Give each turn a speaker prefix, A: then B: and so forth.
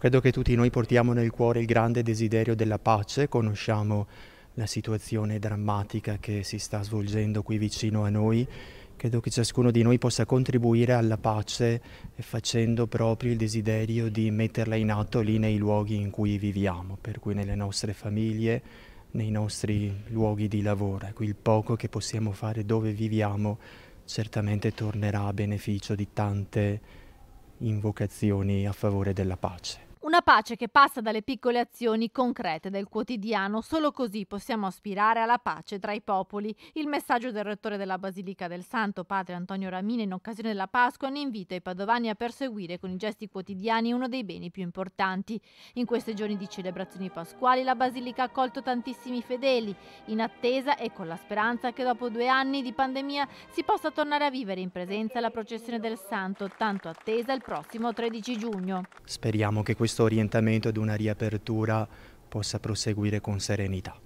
A: Credo che tutti noi portiamo nel cuore il grande desiderio della pace, conosciamo la situazione drammatica che si sta svolgendo qui vicino a noi. Credo che ciascuno di noi possa contribuire alla pace eh, facendo proprio il desiderio di metterla in atto lì nei luoghi in cui viviamo, per cui nelle nostre famiglie, nei nostri luoghi di lavoro. Ecco, il poco che possiamo fare dove viviamo certamente tornerà a beneficio di tante invocazioni a favore della pace.
B: Una pace che passa dalle piccole azioni concrete del quotidiano, solo così possiamo aspirare alla pace tra i popoli. Il messaggio del rettore della Basilica del Santo Padre Antonio Ramine in occasione della Pasqua è un invito padovani a perseguire con i gesti quotidiani uno dei beni più importanti. In questi giorni di celebrazioni pasquali la Basilica ha accolto tantissimi fedeli, in attesa e con la speranza che dopo due anni di pandemia si possa tornare a vivere in presenza la processione del Santo, tanto attesa il prossimo 13 giugno.
A: Speriamo che questo questo orientamento ad una riapertura possa proseguire con serenità.